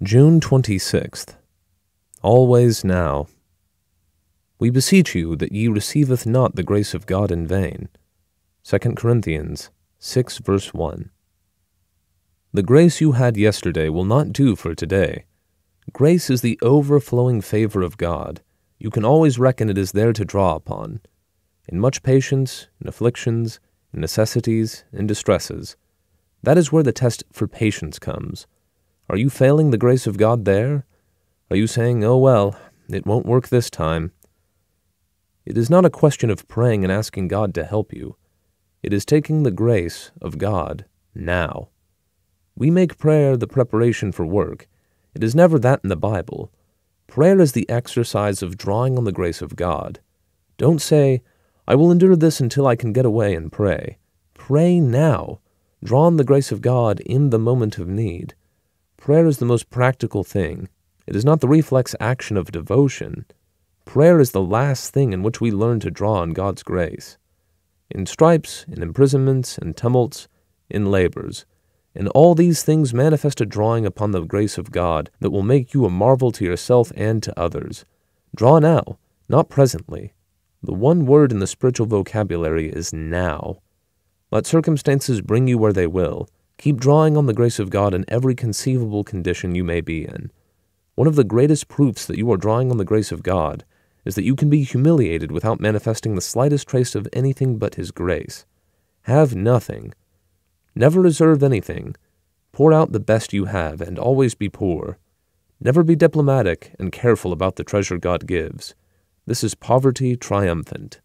June 26th. Always now. We beseech you that ye receiveth not the grace of God in vain. 2 Corinthians 6, verse 1. The grace you had yesterday will not do for today. Grace is the overflowing favor of God. You can always reckon it is there to draw upon. In much patience, in afflictions, in necessities, in distresses. That is where the test for patience comes are you failing the grace of God there? Are you saying, oh well, it won't work this time? It is not a question of praying and asking God to help you. It is taking the grace of God now. We make prayer the preparation for work. It is never that in the Bible. Prayer is the exercise of drawing on the grace of God. Don't say, I will endure this until I can get away and pray. Pray now. Draw on the grace of God in the moment of need. Prayer is the most practical thing. It is not the reflex action of devotion. Prayer is the last thing in which we learn to draw on God's grace. In stripes, in imprisonments, in tumults, in labors, in all these things manifest a drawing upon the grace of God that will make you a marvel to yourself and to others. Draw now, not presently. The one word in the spiritual vocabulary is now. Let circumstances bring you where they will. Keep drawing on the grace of God in every conceivable condition you may be in. One of the greatest proofs that you are drawing on the grace of God is that you can be humiliated without manifesting the slightest trace of anything but His grace. Have nothing. Never reserve anything. Pour out the best you have, and always be poor. Never be diplomatic and careful about the treasure God gives. This is poverty triumphant.